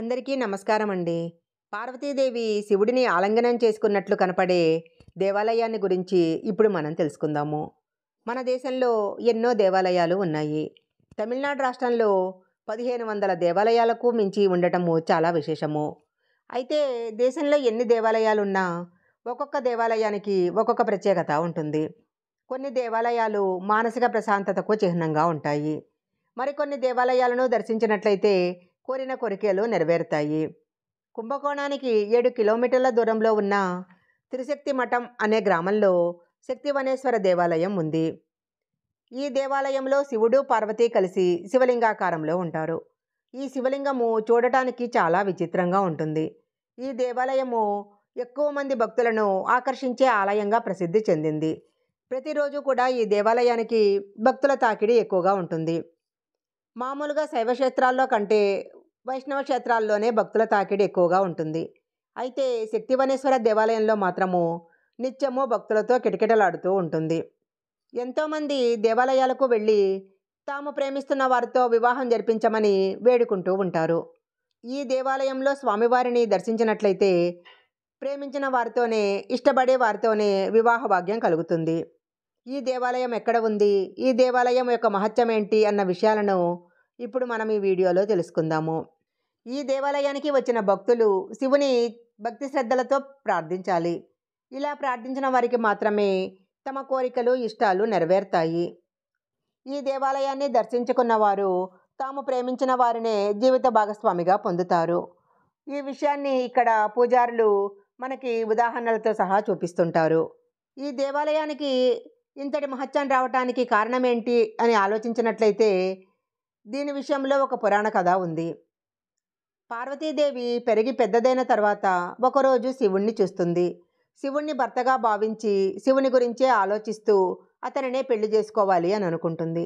అందరికీ నమస్కారం అండి పార్వతీదేవి శివుడిని ఆలంగనం చేసుకున్నట్లు కనపడే దేవాలయాన్ని గురించి ఇప్పుడు మనం తెలుసుకుందాము మన దేశంలో ఎన్నో దేవాలయాలు ఉన్నాయి తమిళనాడు రాష్ట్రంలో పదిహేను వందల దేవాలయాలకు మించి ఉండటము చాలా విశేషము అయితే దేశంలో ఎన్ని దేవాలయాలు ఉన్నా ఒక్కొక్క దేవాలయానికి ఒక్కొక్క ప్రత్యేకత ఉంటుంది కొన్ని దేవాలయాలు మానసిక ప్రశాంతతకు చిహ్నంగా ఉంటాయి మరికొన్ని దేవాలయాలను దర్శించినట్లయితే కోరిన కోరికలు నెరవేరుతాయి కుంభకోణానికి ఏడు కిలోమీటర్ల దూరంలో ఉన్న త్రిశక్తి మఠం అనే గ్రామంలో శక్తివనేశ్వర దేవాలయం ఉంది ఈ దేవాలయంలో శివుడు పార్వతి కలిసి శివలింగాకారంలో ఉంటారు ఈ శివలింగము చూడటానికి చాలా విచిత్రంగా ఉంటుంది ఈ దేవాలయము ఎక్కువ మంది భక్తులను ఆకర్షించే ఆలయంగా ప్రసిద్ధి చెందింది ప్రతిరోజు కూడా ఈ దేవాలయానికి భక్తుల తాకిడి ఎక్కువగా ఉంటుంది మామూలుగా శైవ క్షేత్రాల్లో కంటే వైష్ణవ క్షేత్రాల్లోనే భక్తుల తాకిడి ఎక్కువగా ఉంటుంది అయితే శక్తివనేశ్వర దేవాలయంలో మాత్రము నిత్యము భక్తులతో కిటకిటలాడుతూ ఉంటుంది ఎంతోమంది దేవాలయాలకు వెళ్ళి తాము ప్రేమిస్తున్న వారితో వివాహం జరిపించమని వేడుకుంటూ ఉంటారు ఈ దేవాలయంలో స్వామివారిని దర్శించినట్లయితే ప్రేమించిన వారితోనే ఇష్టపడే వారితోనే వివాహ భాగ్యం కలుగుతుంది ఈ దేవాలయం ఎక్కడ ఉంది ఈ దేవాలయం యొక్క మహత్యం ఏంటి అన్న విషయాలను ఇప్పుడు మనం ఈ వీడియోలో తెలుసుకుందాము ఈ దేవాలయానికి వచ్చిన భక్తులు శివుని భక్తి శ్రద్ధలతో ప్రార్థించాలి ఇలా ప్రార్థించిన వారికి మాత్రమే తమ కోరికలు ఇష్టాలు నెరవేరుతాయి ఈ దేవాలయాన్ని దర్శించుకున్న వారు తాము ప్రేమించిన వారినే జీవిత భాగస్వామిగా పొందుతారు ఈ విషయాన్ని ఇక్కడ పూజారులు మనకి ఉదాహరణలతో సహా చూపిస్తుంటారు ఈ దేవాలయానికి ఇంతటి మహత్యం రావటానికి కారణమేంటి అని ఆలోచించినట్లయితే దీని విషయంలో ఒక పురాణ కథ ఉంది పార్వతీదేవి పెరిగి పెద్దదైన తర్వాత ఒకరోజు శివుణ్ణి చూస్తుంది శివుణ్ణి భర్తగా భావించి శివుని గురించే ఆలోచిస్తూ అతనినే పెళ్లి చేసుకోవాలి అని అనుకుంటుంది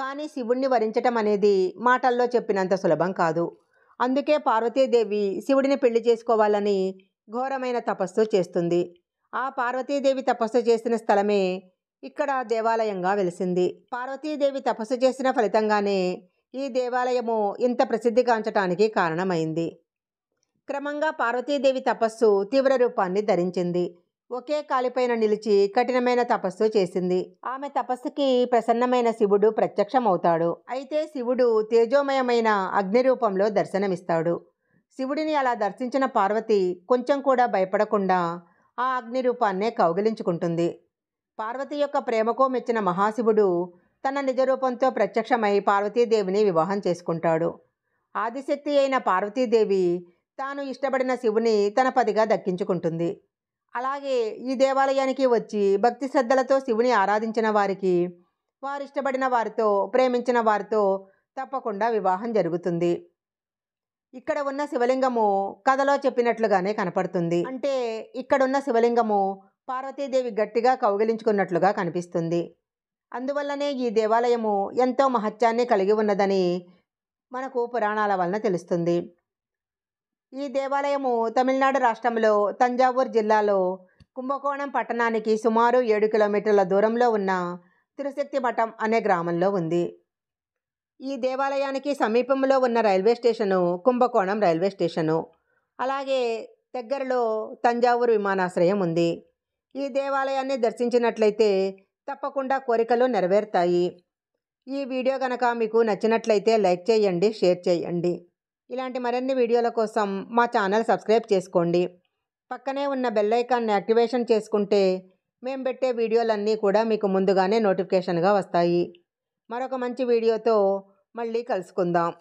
కానీ శివుణ్ణి వరించటం అనేది మాటల్లో చెప్పినంత సులభం కాదు అందుకే పార్వతీదేవి శివుడిని పెళ్లి చేసుకోవాలని ఘోరమైన తపస్సు చేస్తుంది ఆ పార్వతీదేవి తపస్సు చేసిన స్థలమే ఇక్కడ దేవాలయంగా వెలిసింది పార్వతీదేవి తపస్సు చేసిన ఫలితంగానే ఈ దేవాలయము ఇంత ప్రసిద్ధిగాంచటానికి కారణమైంది క్రమంగా పార్వతీదేవి తపస్సు తీవ్ర రూపాన్ని ధరించింది ఒకే కాలిపైన నిలిచి కఠినమైన తపస్సు చేసింది ఆమె తపస్సుకి ప్రసన్నమైన శివుడు ప్రత్యక్షమవుతాడు అయితే శివుడు తేజోమయమైన అగ్ని రూపంలో దర్శనమిస్తాడు శివుడిని అలా దర్శించిన పార్వతి కొంచెం కూడా భయపడకుండా ఆ అగ్ని రూపాన్నే కౌగిలించుకుంటుంది పార్వతి యొక్క ప్రేమకో మెచ్చిన మహాశివుడు తన నిజరూపంతో ప్రత్యక్షమై పార్వతీదేవిని వివాహం చేసుకుంటాడు ఆదిశక్తి అయిన పార్వతీదేవి తాను ఇష్టపడిన శివుని తన పదిగా దక్కించుకుంటుంది అలాగే ఈ దేవాలయానికి వచ్చి భక్తి శ్రద్ధలతో శివుని ఆరాధించిన వారికి వారు ఇష్టపడిన వారితో ప్రేమించిన వారితో తప్పకుండా వివాహం జరుగుతుంది ఇక్కడ ఉన్న శివలింగము కథలో చెప్పినట్లుగానే కనపడుతుంది అంటే ఇక్కడున్న శివలింగము పార్వతీదేవి గట్టిగా కౌగిలించుకున్నట్లుగా కనిపిస్తుంది అందువల్లనే ఈ దేవాలయము ఎంతో మహత్యాన్ని కలిగి ఉన్నదని మనకు పురాణాల వలన తెలుస్తుంది ఈ దేవాలయము తమిళనాడు రాష్ట్రంలో తంజావూర్ జిల్లాలో కుంభకోణం పట్టణానికి సుమారు ఏడు కిలోమీటర్ల దూరంలో ఉన్న తిరుశక్తి మఠం అనే గ్రామంలో ఉంది ఈ దేవాలయానికి సమీపంలో ఉన్న railway station Kumbakonam railway station అలాగే దగ్గరలో తంజావూరు విమానాశ్రయం ఉంది ఈ దేవాలయాన్ని దర్శించినట్లయితే తప్పకుండా కోరికలు నెరవేరుతాయి ఈ వీడియో కనుక మీకు నచ్చినట్లయితే లైక్ చేయండి షేర్ చేయండి ఇలాంటి మరిన్ని వీడియోల కోసం మా ఛానల్ సబ్స్క్రైబ్ చేసుకోండి పక్కనే ఉన్న బెల్లైకాన్ని యాక్టివేషన్ చేసుకుంటే మేము పెట్టే వీడియోలన్నీ కూడా మీకు ముందుగానే నోటిఫికేషన్గా వస్తాయి మరొక మంచి వీడియోతో మళ్ళీ కలుసుకుందాం